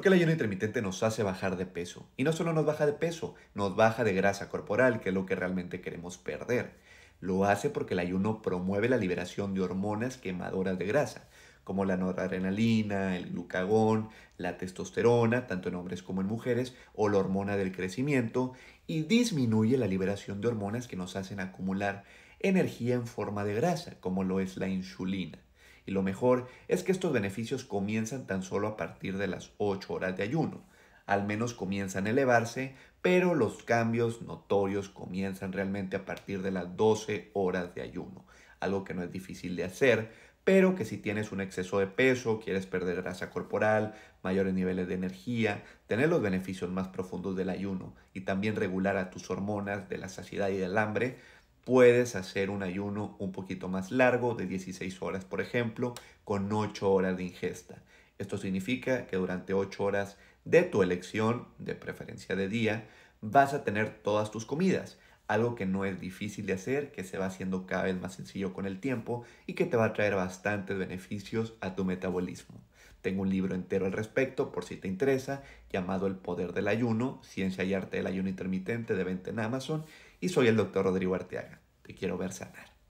qué el ayuno intermitente nos hace bajar de peso. Y no solo nos baja de peso, nos baja de grasa corporal, que es lo que realmente queremos perder. Lo hace porque el ayuno promueve la liberación de hormonas quemadoras de grasa, como la noradrenalina, el glucagón, la testosterona, tanto en hombres como en mujeres, o la hormona del crecimiento, y disminuye la liberación de hormonas que nos hacen acumular energía en forma de grasa, como lo es la insulina. Y lo mejor es que estos beneficios comienzan tan solo a partir de las 8 horas de ayuno. Al menos comienzan a elevarse, pero los cambios notorios comienzan realmente a partir de las 12 horas de ayuno. Algo que no es difícil de hacer, pero que si tienes un exceso de peso, quieres perder grasa corporal, mayores niveles de energía, tener los beneficios más profundos del ayuno y también regular a tus hormonas de la saciedad y del hambre, puedes hacer un ayuno un poquito más largo, de 16 horas, por ejemplo, con 8 horas de ingesta. Esto significa que durante 8 horas de tu elección, de preferencia de día, vas a tener todas tus comidas. Algo que no es difícil de hacer, que se va haciendo cada vez más sencillo con el tiempo y que te va a traer bastantes beneficios a tu metabolismo. Tengo un libro entero al respecto, por si te interesa, llamado El Poder del Ayuno, Ciencia y Arte del Ayuno Intermitente de venta en Amazon, y soy el doctor Rodrigo Arteaga. Te quiero ver sanar.